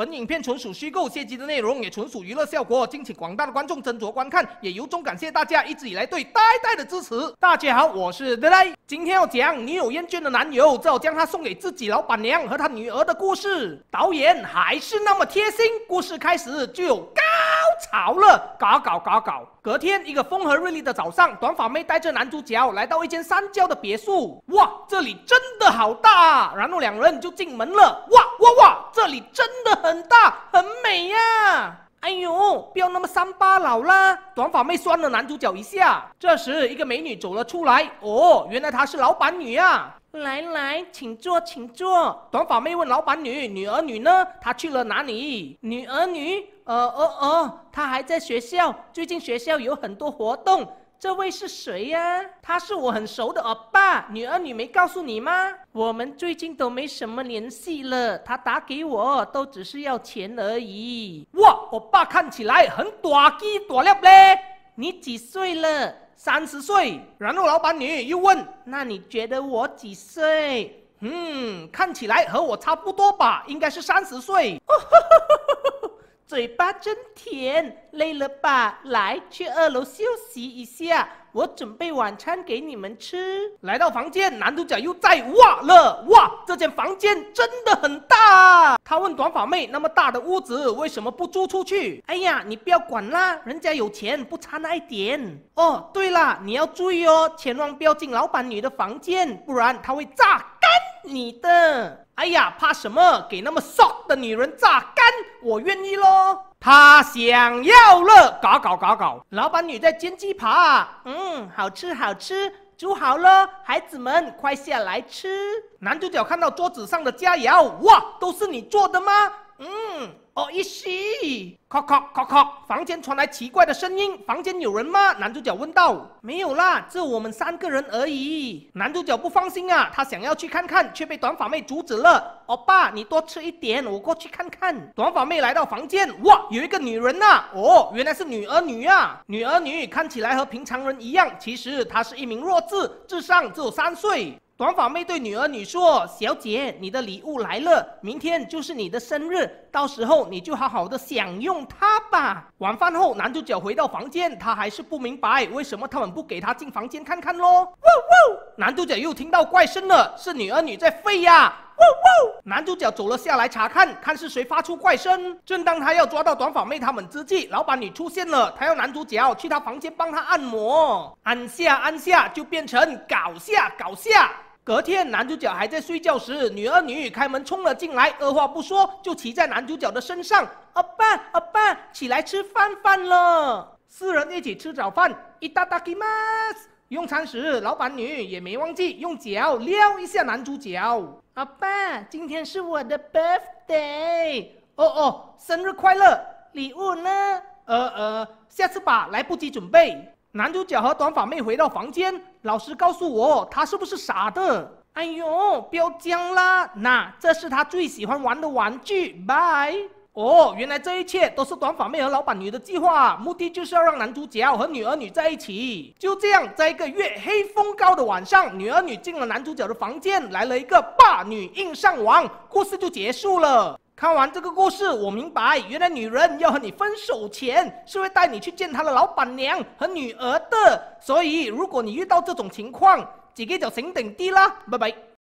本影片纯属虚构，涉及的内容也纯属娱乐效果，敬请广大的观众斟酌观看，也由衷感谢大家一直以来对呆呆的支持。大家好，我是呆呆，今天要讲女友厌倦的男友，只好将他送给自己老板娘和他女儿的故事。导演还是那么贴心，故事开始就。有潮了，搞搞搞搞。隔天一个风和日丽的早上，短发妹带着男主角来到一间三郊的别墅。哇，这里真的好大！然后两人就进门了。哇哇哇，这里真的很大，很美呀。哎呦，不要那么三八佬啦！短发妹酸了男主角一下。这时，一个美女走了出来。哦，原来她是老板女啊！来来，请坐，请坐。短发妹问老板女：“女儿女呢？她去了哪里？”女儿女，呃呃呃，她还在学校。最近学校有很多活动。这位是谁呀？他是我很熟的我爸，女儿女没告诉你吗？我们最近都没什么联系了，他打给我都只是要钱而已。哇，我爸看起来很大肌肉嘞！你几岁了？三十岁。然后老板女又问：“那你觉得我几岁？”嗯，看起来和我差不多吧，应该是三十岁。哦嘴巴真甜，累了吧？来，去二楼休息一下，我准备晚餐给你们吃。来到房间，男主角又在哇了哇，这间房间真的很大。他问短发妹：“那么大的屋子，为什么不租出去？”哎呀，你不要管啦，人家有钱，不差那一点。哦，对啦，你要注意哦，千万不要进老板女的房间，不然她会榨干你的。哎呀，怕什么？给那么骚的女人榨干，我愿意咯。他想要了，搞搞搞搞。老板女在煎鸡啊，嗯，好吃好吃，煮好了，孩子们快下来吃。男主角看到桌子上的佳肴，哇，都是你做的吗？哦，一西，咔咔咔咔！房间传来奇怪的声音，房间有人吗？男主角问道。没有啦，只有我们三个人而已。男主角不放心啊，他想要去看看，却被短发妹阻止了。欧巴，你多吃一点，我过去看看。短发妹来到房间，哇，有一个女人呐！哦，原来是女儿女啊！女儿女看起来和平常人一样，其实她是一名弱智，智商只有三岁。短发妹对女儿女说：“小姐，你的礼物来了，明天就是你的生日，到时候你就好好的享用它吧。”晚饭后，男主角回到房间，他还是不明白为什么他们不给他进房间看看咯。哇哇！男主角又听到怪声了，是女儿女在吠呀。哇哇！男主角走了下来查看，看是谁发出怪声。正当他要抓到短发妹他们之际，老板女出现了，他要男主角去他房间帮他按摩，按下按下就变成搞下搞下。隔天，男主角还在睡觉时，女儿女女开门冲了进来，二话不说就骑在男主角的身上。阿爸，阿爸，起来吃饭，饭了。四人一起吃早饭，一大大 a 嘛。用餐时，老板女也没忘记用脚撩一下男主角。阿爸，今天是我的 birthday。哦哦，生日快乐！礼物呢？呃呃，下次吧，来不及准备。男主角和短发妹回到房间。老师告诉我，他是不是傻的？哎呦，不要讲啦！那这是他最喜欢玩的玩具。拜哦，原来这一切都是短发妹和老板女的计划，目的就是要让男主角和女儿女在一起。就这样，在一个月黑风高的晚上，女儿女进了男主角的房间，来了一个霸女硬上王，故事就结束了。看完这个故事，我明白，原来女人要和你分手前，是会带你去见她的老板娘和女儿的。所以，如果你遇到这种情况，自己就醒定啲啦。拜拜。